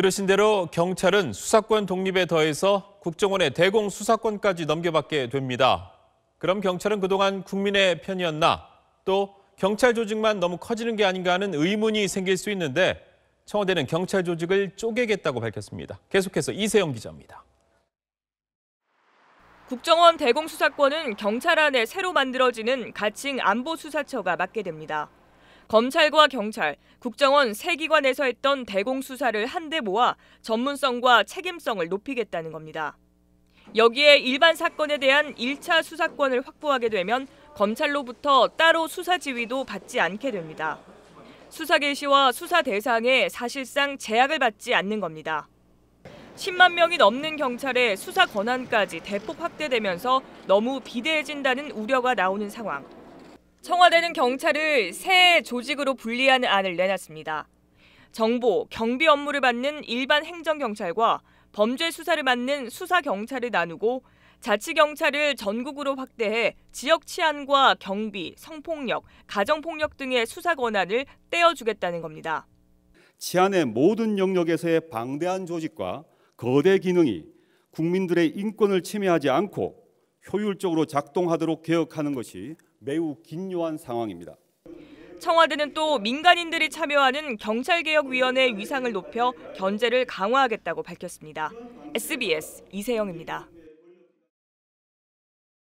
들으신 대로 경찰은 수사권 독립에 더해서 국정원의 대공 수사권까지 넘겨받게 됩니다. 그럼 경찰은 그동안 국민의 편이었나 또 경찰 조직만 너무 커지는 게 아닌가 하는 의문이 생길 수 있는데 청와대는 경찰 조직을 쪼개겠다고 밝혔습니다. 계속해서 이세영 기자입니다. 국정원 대공수사권은 경찰 안에 새로 만들어지는 가칭 안보수사처가 맡게 됩니다. 검찰과 경찰, 국정원 세 기관에서 했던 대공수사를 한데 모아 전문성과 책임성을 높이겠다는 겁니다. 여기에 일반 사건에 대한 1차 수사권을 확보하게 되면 검찰로부터 따로 수사 지휘도 받지 않게 됩니다. 수사 개시와 수사 대상에 사실상 제약을 받지 않는 겁니다. 10만 명이 넘는 경찰의 수사 권한까지 대폭 확대되면서 너무 비대해진다는 우려가 나오는 상황. 청와대는 경찰을 새 조직으로 분리하는 안을 내놨습니다. 정보, 경비 업무를 맡는 일반 행정경찰과 범죄 수사를 맡는 수사경찰을 나누고 자치경찰을 전국으로 확대해 지역 치안과 경비, 성폭력, 가정폭력 등의 수사 권한을 떼어주겠다는 겁니다. 치안의 모든 영역에서의 방대한 조직과 거대 기능이 국민들의 인권을 침해하지 않고 효율적으로 작동하도록 개혁하는 것이 매우 긴요한 상황입니다. 청와대는 또 민간인들이 참여하는 경찰개혁위원회 위상을 높여 견제를 강화하겠다고 밝혔습니다. SBS 이세영입니다.